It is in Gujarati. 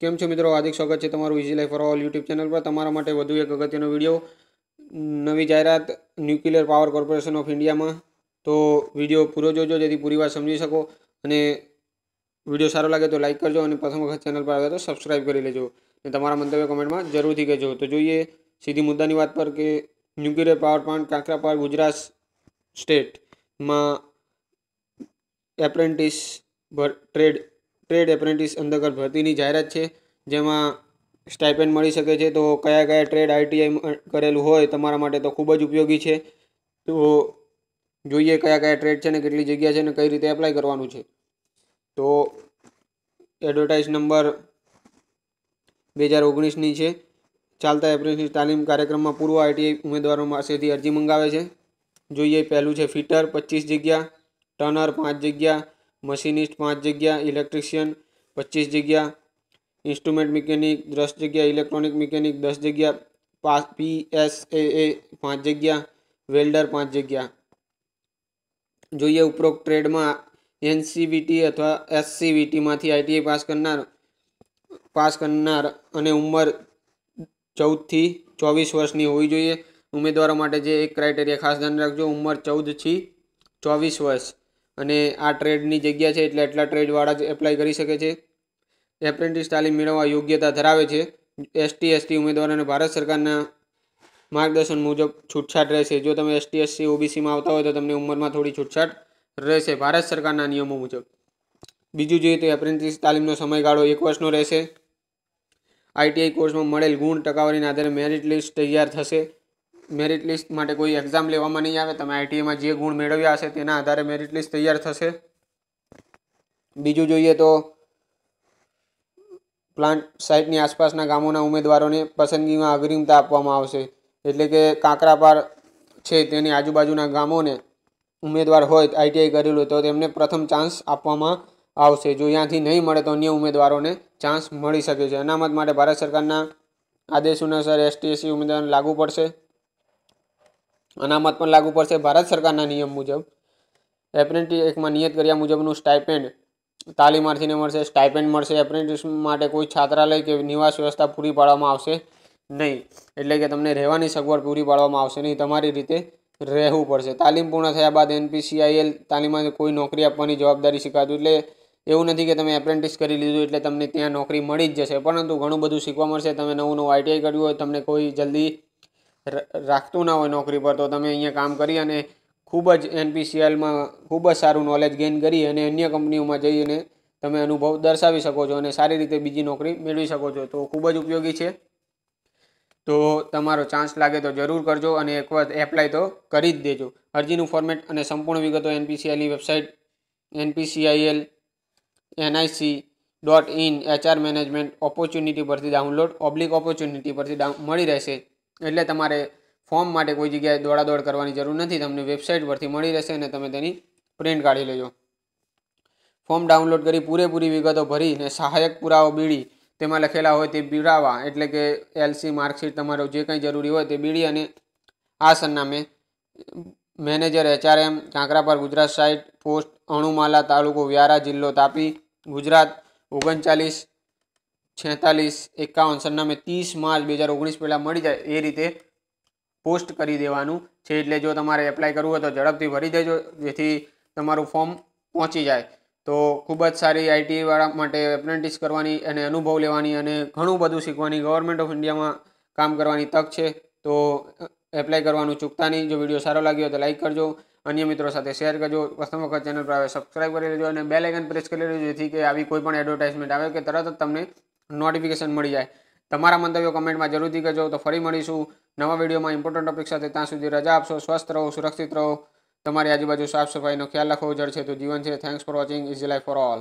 કેમ છો મિત્રો હાર્દિક સ્વાગત છે તમારું easy life for all YouTube channel પર તમારા માટે વધુ એક અગત્યનો વિડીયો નવી જાહેરાત ન્યુક્લિયર પાવર કોર્પોરેશન ઓફ ઇન્ડિયામાં તો વિડીયો પૂરો જોજો જેથી પૂરી વાત સમજી શકો અને વિડીયો સારો લાગે તો લાઇક કરજો અને પ્રથમ વખત ચેનલ પર આવે તો સબસ્ક્રાઈબ કરી લેજો અને તમારા મંતવ્ય કોમેન્ટમાં જરૂરથી કહેજો તો જોઈએ સીધી મુદ્દાની વાત પર કે nuclear power plant Kakrapar Gujarat સ્ટેટમાં એપ્રેન્ટિસ ટ્રેડ ટ્રેડ એપ્રેન્ટિસ અંતર્ગત ભરતીની જાહેરાત છે જેમાં સ્ટાઇપેન્ડ મળી શકે છે તો કયા કયા ટ્રેડ આઈટીઆઈ કરેલું હોય તમારા માટે તો ખૂબ જ ઉપયોગી છે તો જોઈએ કયા કયા ટ્રેડ છે ને કેટલી જગ્યા છે ને કઈ રીતે એપ્લાય કરવાનું છે તો એડવર્ટાઇઝ નંબર બે હજાર ઓગણીસની છે ચાલતા એપ્રેન્ટિસ તાલીમ કાર્યક્રમમાં પૂર્વ આઈટીઆઈ ઉમેદવારો પાસેથી અરજી મંગાવે છે જોઈએ પહેલું છે ફિટર પચીસ જગ્યા ટર્નર પાંચ જગ્યા મશીનિસ્ટ પાંચ જગ્યા ઇલેક્ટ્રિશિયન પચીસ જગ્યા ઇન્સ્ટ્રુમેન્ટ મિકેનિક દસ જગ્યા ઇલેક્ટ્રોનિક મિકેનિક દસ જગ્યા પાસ પી એસ એ એ પાંચ જગ્યા વેલ્ડર પાંચ જગ્યા જોઈએ ઉપરોક્ત ટ્રેડમાં એનસીવીટી અથવા એસસીવીટીમાંથી આઈટીઆઈ પાસ કરનાર પાસ કરનાર અને ઉંમર ચૌદથી ચોવીસ વર્ષની હોવી જોઈએ ઉમેદવારો માટે જે એક ક્રાઇટેરિયા ખાસ ધ્યાન રાખજો ઉંમર ચૌદથી ચોવીસ વર્ષ અને આ ટ્રેડની જગ્યા છે એટલે એટલા ટ્રેડવાળા જ એપ્લાય કરી શકે છે એપ્રેન્ટિસ તાલીમ મેળવવા યોગ્યતા ધરાવે છે એસટી એસટી ઉમેદવારોને ભારત સરકારના માર્ગદર્શન મુજબ છૂટછાટ રહેશે જો તમે એસટી એસસી ઓબીસીમાં આવતા હોય તો તમને ઉંમરમાં થોડી છૂટછાટ રહેશે ભારત સરકારના નિયમો મુજબ બીજું જોઈએ તો એપ્રેન્ટિસ તાલીમનો સમયગાળો એક વર્ષનો રહેશે આઈટીઆઈ કોર્સમાં મળેલ ગુણ ટકાવારીના આધારે મેરિટ લિસ્ટ તૈયાર થશે મેરિટ લિસ્ટ માટે કોઈ એક્ઝામ લેવામાં નહીં આવે તમે આઈટીઆઈમાં e જે ગુણ મેળવ્યા હશે તેના આધારે મેરિટ લિસ્ટ તૈયાર થશે બીજું જોઈએ તો પ્લાન્ટ સાઇટની આસપાસના ગામોના ઉમેદવારોને પસંદગીમાં અગ્રિમતા આપવામાં આવશે એટલે કે કાંકરાપાર છે તેની આજુબાજુના ગામોને ઉમેદવાર હોય આઈટીઆઈ e કરેલું તો તેમને પ્રથમ ચાન્સ આપવામાં આવશે જો ત્યાંથી નહીં મળે તો અન્ય ઉમેદવારોને ચાન્સ મળી શકે છે અનામત માટે ભારત સરકારના આદેશ અનુસાર એસટીએસસી ઉમેદવારને લાગુ પડશે અનામત પણ લાગુ પડશે ભારત સરકારના નિયમ મુજબ એપ્રેન્ટિસ એકમાં નિયત કર્યા મુજબનું સ્ટાઇપેન્ડ તાલીમાર્થીને મળશે સ્ટાઇપેન્ડ મળશે એપ્રેન્ટિસ માટે કોઈ છાત્રાલય કે નિવાસ વ્યવસ્થા પૂરી પાડવામાં આવશે નહીં એટલે કે તમને રહેવાની સગવડ પૂરી પાડવામાં આવશે નહીં તમારી રીતે રહેવું પડશે તાલીમ પૂર્ણ થયા બાદ એનપીસીઆઈએલ તાલીમમાં કોઈ નોકરી આપવાની જવાબદારી શીખાતું એટલે એવું નથી કે તમે એપ્રેન્ટિસ કરી લીધું એટલે તમને ત્યાં નોકરી મળી જ જશે પરંતુ ઘણું બધું શીખવા મળશે તમે નવું નવું આઈટીઆઈ કર્યું હોય તમને કોઈ જલ્દી રાખતું ના હોય નોકરી પર તો તમે અહીંયા કામ કરી અને ખૂબ જ એનપીસીએલમાં ખૂબ જ સારું નોલેજ ગેઇન કરી અને અન્ય કંપનીઓમાં જઈને તમે અનુભવ દર્શાવી શકો છો અને સારી રીતે બીજી નોકરી મેળવી શકો છો તો ખૂબ જ ઉપયોગી છે તો તમારો ચાન્સ લાગે તો જરૂર કરજો અને એક વખત એપ્લાય તો કરી જ દેજો અરજીનું ફોર્મેટ અને સંપૂર્ણ વિગતો એનપીસીઆઈની website NPCIL NIC dot in HR management opportunity પરથી ડાઉનલોડ ઓબ્લિક ઓપોર્ચ્યુનિટી પરથી મળી રહેશે એટલે તમારે ફોર્મ માટે કોઈ જગ્યાએ દોડાદોડ કરવાની જરૂર નથી તમને વેબસાઇટ પરથી મળી રહેશે અને તમે તેની પ્રિન્ટ કાઢી લેજો ફોર્મ ડાઉનલોડ કરી પૂરેપૂરી વિગતો ભરીને સહાયક પુરાવો બીડી તેમાં લખેલા હોય તે બીડાવા એટલે કે એલસી માર્કશીટ તમારો જે કંઈ જરૂરી હોય તે બીડી અને આ સરનામે મેનેજર એચઆરએમ પર ગુજરાત સાઇટ પોસ્ટ અણુમાલા તાલુકો વ્યારા જિલ્લો તાપી ગુજરાત ઓગણચાલીસ છેતાલીસ એકાવન સરનામે ત્રીસ માર્ચ બે હજાર ઓગણીસ પહેલાં મળી જાય એ રીતે પોસ્ટ કરી દેવાનું છે એટલે જો તમારે એપ્લાય કરવું હોય તો ઝડપથી ભરી દેજો જેથી તમારું ફોર્મ પહોંચી જાય તો ખૂબ જ સારી આઈટીવાળા માટે એપ્રેન્ટિસ કરવાની અને અનુભવ લેવાની અને ઘણું બધું શીખવાની ગવર્મેન્ટ ઓફ ઇન્ડિયામાં કામ કરવાની તક છે તો એપ્લાય કરવાનું ચૂકતા નહીં જો વિડીયો સારો લાગ્યો તો લાઇક કરજો અન્ય મિત્રો સાથે શેર કરજો પ્રથમ વખત ચેનલ પર આવે સબસ્ક્રાઈબ કરી લેજો અને બે લાઇકન પ્રેસ કરી લેજો જેથી કે આવી કોઈ પણ એડવર્ટાઇઝમેન્ટ આવે કે તરત જ તમને નોટિફિકેશન મળી જાય તમારા મંતવ્યો કમેન્ટમાં જરૂરથી કહેજો તો ફરી મળીશું નવા વિડીયોમાં ઇમ્પોર્ટન્ટ ટોપિક સાથે ત્યાં સુધી રજા આપશો સ્વસ્થ રહો સુરક્ષિત રહો તમારી આજુબાજુ સાફ સફાઈનો ખ્યાલ રાખો જળ છે તો જીવન છે thanks for watching easy life for all